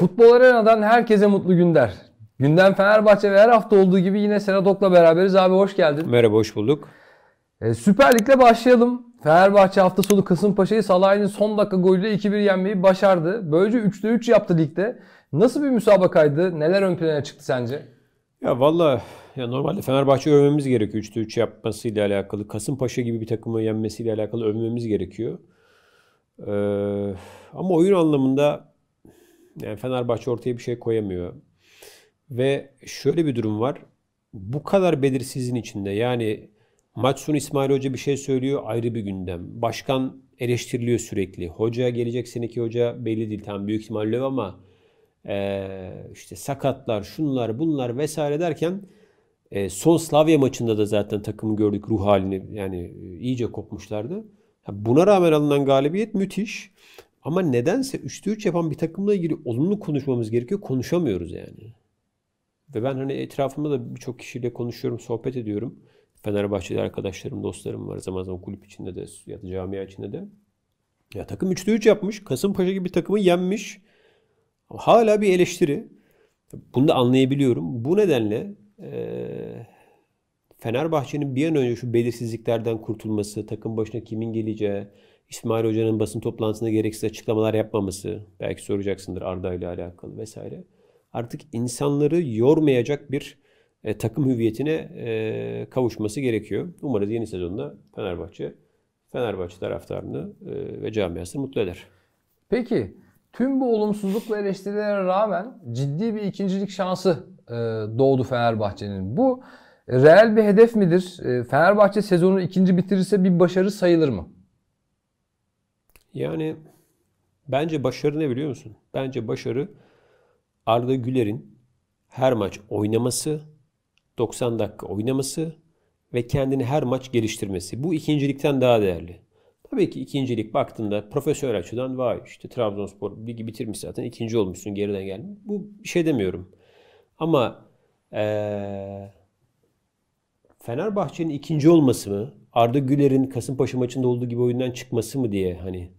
Futbol Arena'dan herkese mutlu günler. Gündem Fenerbahçe ve her hafta olduğu gibi yine Senadok'la beraberiz. Abi hoş geldin. Merhaba hoş bulduk. Ee, Süper Lig'le başlayalım. Fenerbahçe hafta sonu Kasımpaşa'yı Salah'ın son dakika golüyle 2-1 yenmeyi başardı. Böylece 3'te 3 yaptı ligde. Nasıl bir müsabakaydı? Neler ön plana çıktı sence? Ya valla ya normalde Fenerbahçe övmemiz gerekiyor 3'te 3 yapmasıyla alakalı. Kasımpaşa gibi bir takımı yenmesiyle alakalı övmemiz gerekiyor. Ee, ama oyun anlamında yani Fenerbahçe ortaya bir şey koyamıyor. Ve şöyle bir durum var. Bu kadar belirsizin içinde yani maç sonu İsmail Hoca bir şey söylüyor ayrı bir gündem. Başkan eleştiriliyor sürekli. Hoca gelecek seneki hoca belli değil tam büyük ihtimalle ama e, işte sakatlar şunlar bunlar vesaire derken e, son Slavya maçında da zaten takımı gördük ruh halini yani e, iyice kopmuşlardı. Buna rağmen alınan galibiyet müthiş. Ama nedense 3'te 3 yapan bir takımla ilgili olumlu konuşmamız gerekiyor. Konuşamıyoruz yani. Ve ben hani etrafımda da birçok kişiyle konuşuyorum, sohbet ediyorum. Fenerbahçe'de arkadaşlarım, dostlarım var. Zaman zaman kulüp içinde de ya da camia içinde de. Ya takım 3'te 3 yapmış. Kasımpaşa gibi bir takımı yenmiş. Hala bir eleştiri. Bunu da anlayabiliyorum. Bu nedenle ee, Fenerbahçe'nin bir an önce şu belirsizliklerden kurtulması, takım başına kimin geleceği, İsmail Hoca'nın basın toplantısında gereksiz açıklamalar yapmaması, belki soracaksındır Arda ile alakalı vesaire. Artık insanları yormayacak bir e, takım hüviyetine e, kavuşması gerekiyor. Umarız yeni sezonda Fenerbahçe, Fenerbahçe taraftarını e, ve camiasını mutlu eder. Peki tüm bu olumsuzluk ve eleştirilere rağmen ciddi bir ikincilik şansı e, doğdu Fenerbahçe'nin. Bu e, reel bir hedef midir? E, Fenerbahçe sezonu ikinci bitirirse bir başarı sayılır mı? Yani bence başarı ne biliyor musun? Bence başarı Arda Güler'in her maç oynaması, 90 dakika oynaması ve kendini her maç geliştirmesi. Bu ikincilikten daha değerli. Tabii ki ikincilik baktığında profesyonel açıdan vay işte Trabzonspor ligi bitirmiş zaten ikinci olmuşsun geriden gelmiş. Bu bir şey demiyorum. Ama ee, Fenerbahçe'nin ikinci olması mı? Arda Güler'in Kasımpaşa maçında olduğu gibi oyundan çıkması mı diye hani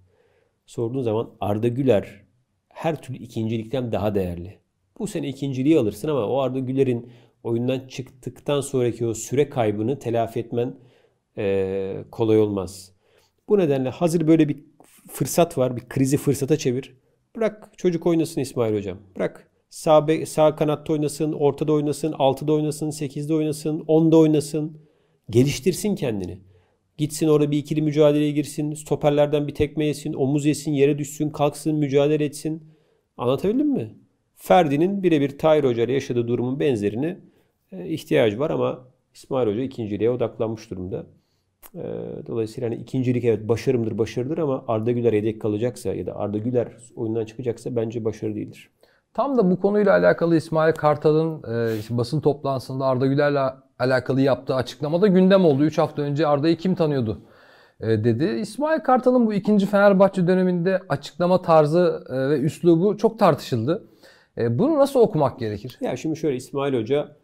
sorduğun zaman Arda Güler her türlü ikincilikten daha değerli. Bu sene ikinciliği alırsın ama o Arda Güler'in oyundan çıktıktan sonraki o süre kaybını telafi etmen e, kolay olmaz. Bu nedenle hazır böyle bir fırsat var. Bir krizi fırsata çevir. Bırak çocuk oynasın İsmail Hocam. Bırak sağ, be, sağ kanatta oynasın, ortada oynasın, altıda oynasın, sekizde oynasın, onda oynasın. Geliştirsin kendini. Gitsin orada bir ikili mücadeleye girsin. Stoperlerden bir tekme yesin. Omuz yesin. Yere düşsün. Kalksın. Mücadele etsin. Anlatabildim mi? Ferdi'nin birebir Tahir Hoca ile yaşadığı durumun benzerini e, ihtiyacı var ama İsmail Hoca ikinciliğe odaklanmış durumda. E, dolayısıyla hani ikincilik evet başarımdır başarıdır ama Arda Güler yedek kalacaksa ya da Arda Güler oyundan çıkacaksa bence başarı değildir. Tam da bu konuyla alakalı İsmail Kartal'ın e, işte basın toplantısında Arda Güler'le alakalı yaptığı açıklamada gündem oldu. 3 hafta önce Arda'yı kim tanıyordu e, dedi. İsmail Kartal'ın bu ikinci Fenerbahçe döneminde açıklama tarzı e, ve üslubu çok tartışıldı. E, bunu nasıl okumak gerekir? Ya şimdi şöyle İsmail Hoca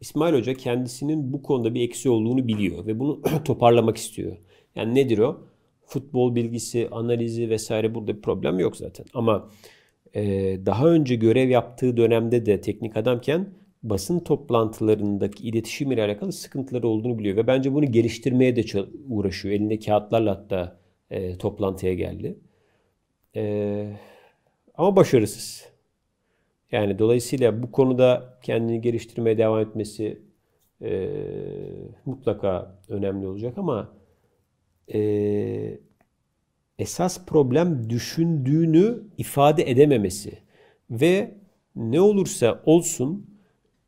İsmail Hoca kendisinin bu konuda bir eksi olduğunu biliyor ve bunu toparlamak istiyor. Yani nedir o? Futbol bilgisi, analizi vesaire burada bir problem yok zaten. Ama daha önce görev yaptığı dönemde de teknik adamken basın toplantılarındaki iletişim ile alakalı sıkıntıları olduğunu biliyor ve bence bunu geliştirmeye de uğraşıyor. Elinde kağıtlarla hatta e, toplantıya geldi. E, ama başarısız. Yani dolayısıyla bu konuda kendini geliştirmeye devam etmesi e, mutlaka önemli olacak ama e, esas problem düşündüğünü ifade edememesi ve ne olursa olsun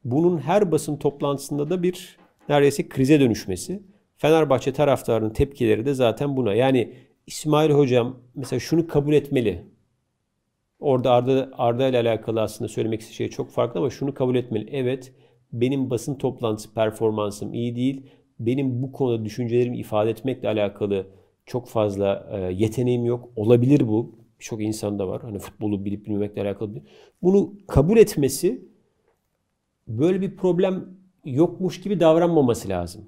bunun her basın toplantısında da bir neredeyse krize dönüşmesi. Fenerbahçe taraftarının tepkileri de zaten buna. Yani İsmail Hocam mesela şunu kabul etmeli. Orada Arda, Arda ile alakalı aslında söylemek istediği şey çok farklı ama şunu kabul etmeli. Evet benim basın toplantısı performansım iyi değil. Benim bu konuda düşüncelerimi ifade etmekle alakalı çok fazla e, yeteneğim yok. Olabilir bu. Birçok insanda var. Hani futbolu bilip bilmemekle alakalı. Bunu kabul etmesi böyle bir problem yokmuş gibi davranmaması lazım.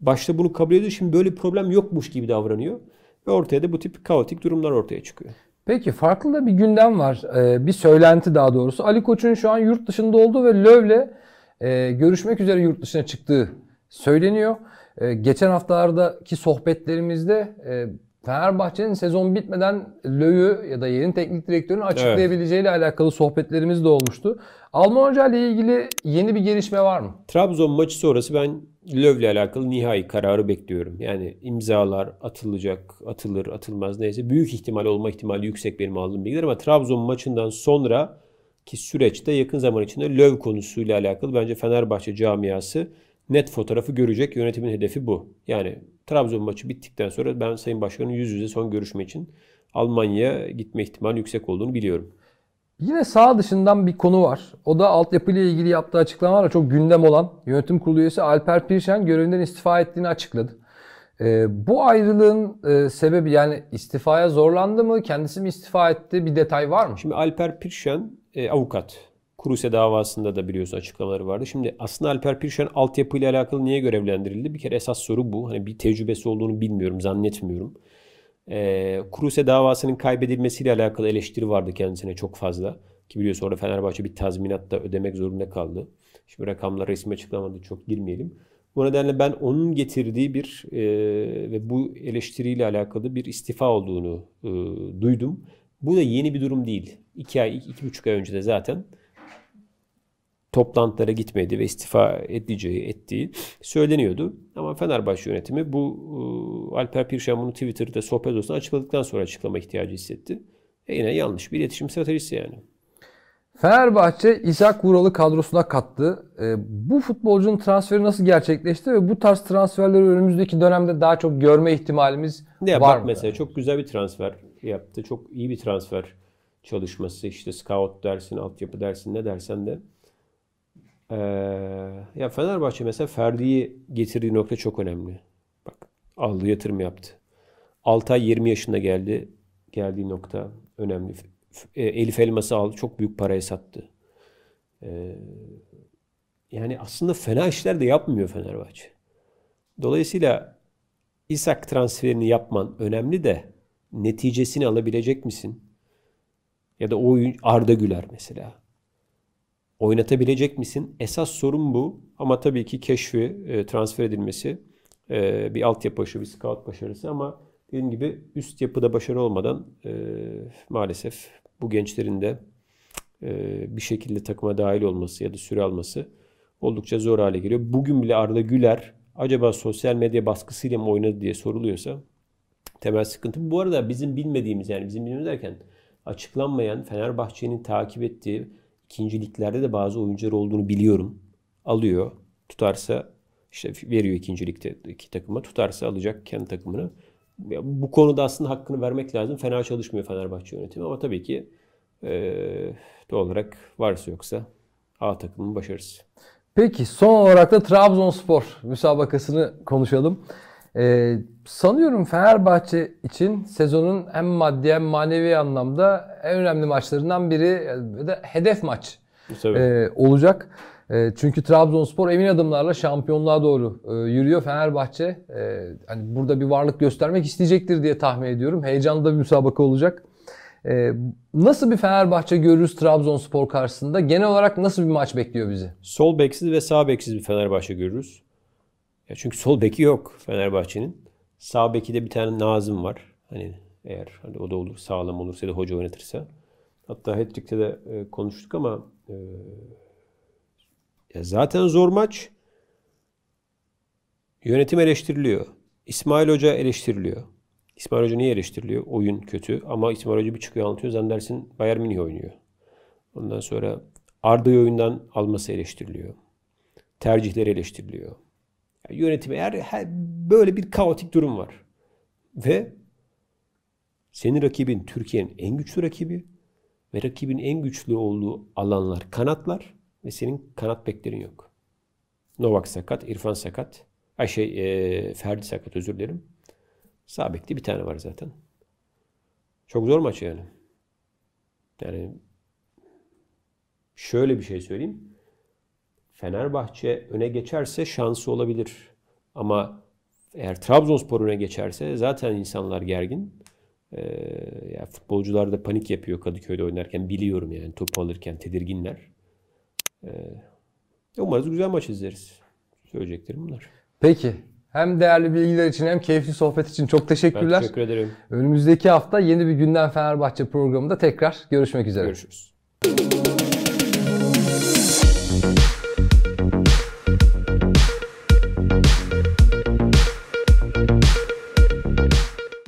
Başta bunu kabul ediyor. Şimdi böyle bir problem yokmuş gibi davranıyor. Ve ortaya da bu tip kaotik durumlar ortaya çıkıyor. Peki farklı da bir gündem var. Ee, bir söylenti daha doğrusu. Ali Koç'un şu an yurt dışında olduğu ve Löv'le e, görüşmek üzere yurt dışına çıktığı söyleniyor. E, geçen haftalardaki sohbetlerimizde e, Fenerbahçe'nin sezon bitmeden Löw'ü ya da yeni teknik direktörünü açıklayabileceğiyle evet. alakalı sohbetlerimiz de olmuştu. Alman Hoca ile ilgili yeni bir gelişme var mı? Trabzon maçı sonrası ben Löw ile alakalı nihai kararı bekliyorum. Yani imzalar atılacak, atılır, atılmaz neyse. Büyük ihtimal olma ihtimali yüksek benim aldığım bilgiler ama Trabzon maçından sonra ki süreçte yakın zaman içinde Löw konusuyla alakalı bence Fenerbahçe camiası net fotoğrafı görecek. Yönetimin hedefi bu. Yani Trabzon maçı bittikten sonra ben Sayın Başkan'ın yüz yüze son görüşme için Almanya'ya gitme ihtimali yüksek olduğunu biliyorum. Yine sağ dışından bir konu var. O da altyapıyla ilgili yaptığı açıklamalarla çok gündem olan yönetim kurulu üyesi Alper Pirşen görevinden istifa ettiğini açıkladı. E, bu ayrılığın e, sebebi yani istifaya zorlandı mı? Kendisi mi istifa etti? Bir detay var mı? Şimdi Alper Pirşen e, avukat. Kruse davasında da biliyorsun açıklamaları vardı. Şimdi aslında Alper Pirşen altyapıyla alakalı niye görevlendirildi? Bir kere esas soru bu. Hani bir tecrübesi olduğunu bilmiyorum, zannetmiyorum. E, Kruse davasının kaybedilmesiyle alakalı eleştiri vardı kendisine çok fazla. Ki biliyorsun orada Fenerbahçe bir tazminatta ödemek zorunda kaldı. Şimdi rakamlar resmi açıklamadı çok girmeyelim. Bu nedenle ben onun getirdiği bir e, ve bu eleştiriyle alakalı bir istifa olduğunu e, duydum. Bu da yeni bir durum değil. İki ay, iki, iki buçuk ay önce de zaten toplantılara gitmedi ve istifa edeceği ettiği söyleniyordu. Ama Fenerbahçe yönetimi bu e, Alper Pirşan bunu Twitter'da sohbet odasında açıkladıktan sonra açıklama ihtiyacı hissetti. E yine yanlış bir iletişim stratejisi yani. Fenerbahçe İshak Vural'ı kadrosuna kattı. E, bu futbolcunun transferi nasıl gerçekleşti ve bu tarz transferleri önümüzdeki dönemde daha çok görme ihtimalimiz ne, var bak mı? Mesela çok güzel bir transfer yaptı. Çok iyi bir transfer çalışması. İşte scout dersin, altyapı dersin ne dersen de ee, ya Fenerbahçe mesela Ferdi'yi getirdiği nokta çok önemli. Bak aldı yatırım yaptı. Altay 20 yaşında geldi. Geldiği nokta önemli. E, Elif Elmas'ı aldı. Çok büyük paraya sattı. Ee, yani aslında fena işler de yapmıyor Fenerbahçe. Dolayısıyla İsak transferini yapman önemli de neticesini alabilecek misin? Ya da o Arda Güler mesela oynatabilecek misin? Esas sorun bu. Ama tabii ki keşfi, e, transfer edilmesi e, bir altyapı başarısı, bir scout başarısı ama dediğim gibi üst yapıda başarı olmadan e, maalesef bu gençlerin de e, bir şekilde takıma dahil olması ya da süre alması oldukça zor hale geliyor. Bugün bile Arda Güler acaba sosyal medya baskısıyla mı oynadı diye soruluyorsa temel sıkıntı. Bu arada bizim bilmediğimiz yani bizim bilmemiz derken açıklanmayan Fenerbahçe'nin takip ettiği ikinci liglerde de bazı oyuncular olduğunu biliyorum. Alıyor. Tutarsa işte veriyor ikinci ligdeki takıma. Tutarsa alacak kendi takımını. Bu konuda aslında hakkını vermek lazım. Fena çalışmıyor Fenerbahçe yönetimi ama tabii ki e, doğal olarak varsa yoksa A takımın başarısı. Peki son olarak da Trabzonspor müsabakasını konuşalım. Ee, sanıyorum Fenerbahçe için sezonun hem maddi hem manevi anlamda en önemli maçlarından biri ve de hedef maç e, olacak. E, çünkü Trabzonspor emin adımlarla şampiyonluğa doğru e, yürüyor. Fenerbahçe e, hani burada bir varlık göstermek isteyecektir diye tahmin ediyorum. Heyecanlı da bir müsabaka olacak. E, nasıl bir Fenerbahçe görürüz Trabzonspor karşısında? Genel olarak nasıl bir maç bekliyor bizi? Sol beksiz ve sağ beksiz bir Fenerbahçe görürüz. Ya çünkü sol beki yok Fenerbahçe'nin. Sağ beki de bir tane Nazım var. Hani eğer hani o da olur sağlam olursa da hoca oynatırsa. Hatta Hattrick'te de e, konuştuk ama e, ya zaten zor maç. Yönetim eleştiriliyor. İsmail Hoca eleştiriliyor. İsmail Hoca niye eleştiriliyor? Oyun kötü ama İsmail Hoca bir çıkıyor anlatıyor. Zannedersin Bayern Münih oynuyor. Ondan sonra Arda'yı oyundan alması eleştiriliyor. Tercihleri eleştiriliyor. Yani yönetime eğer böyle bir kaotik durum var. Ve senin rakibin Türkiye'nin en güçlü rakibi ve rakibin en güçlü olduğu alanlar kanatlar ve senin kanat beklerin yok. Novak sakat, İrfan sakat, ay şey e, Ferdi sakat özür dilerim. Sağ bir tane var zaten. Çok zor maç yani. Yani şöyle bir şey söyleyeyim. Fenerbahçe öne geçerse şansı olabilir. Ama eğer Trabzonspor öne geçerse zaten insanlar gergin. Ee, ya futbolcular da panik yapıyor Kadıköy'de oynarken biliyorum yani topu alırken tedirginler. Ee, umarız güzel maç izleriz. Söyleyeceklerim bunlar. Peki. Hem değerli bilgiler için hem keyifli sohbet için çok teşekkürler. Ben teşekkür ederim. Önümüzdeki hafta yeni bir günden Fenerbahçe programında tekrar görüşmek üzere. Görüşürüz.